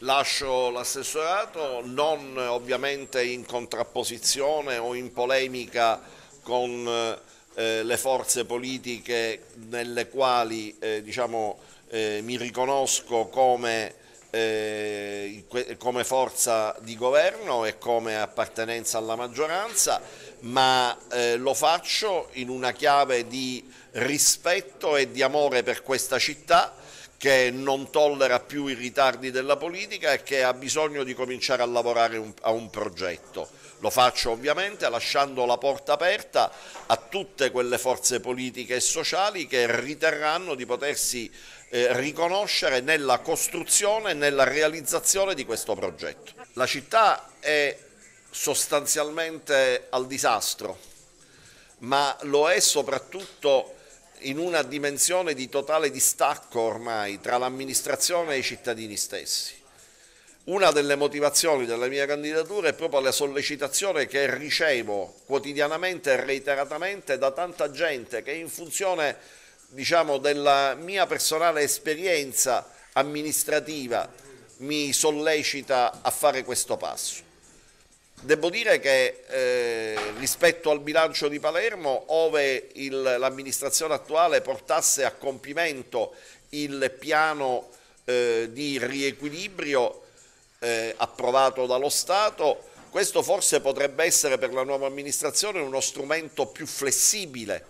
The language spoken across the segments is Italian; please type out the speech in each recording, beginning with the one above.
lascio l'assessorato, non ovviamente in contrapposizione o in polemica con eh, eh, le forze politiche nelle quali eh, diciamo, eh, mi riconosco come, eh, come, forza di governo e come appartenenza alla maggioranza, ma eh, lo faccio in una chiave di rispetto e di amore per questa città che non tollera più i ritardi della politica e che ha bisogno di cominciare a lavorare un, a un progetto. Lo faccio ovviamente lasciando la porta aperta a tutte quelle forze politiche e sociali che riterranno di potersi eh, riconoscere nella costruzione e nella realizzazione di questo progetto. La città è sostanzialmente al disastro, ma lo è soprattutto in una dimensione di totale distacco ormai tra l'amministrazione e i cittadini stessi. Una delle motivazioni della mia candidatura è proprio la sollecitazione che ricevo quotidianamente e reiteratamente da tanta gente che in funzione diciamo, della mia personale esperienza amministrativa mi sollecita a fare questo passo. Devo dire che eh, rispetto al bilancio di Palermo, ove l'amministrazione attuale portasse a compimento il piano eh, di riequilibrio eh, approvato dallo Stato, questo forse potrebbe essere per la nuova amministrazione uno strumento più flessibile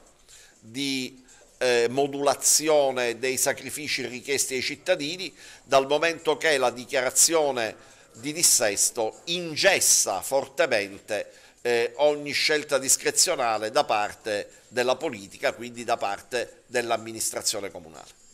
di eh, modulazione dei sacrifici richiesti ai cittadini dal momento che la dichiarazione di dissesto ingessa fortemente eh, ogni scelta discrezionale da parte della politica, quindi da parte dell'amministrazione comunale.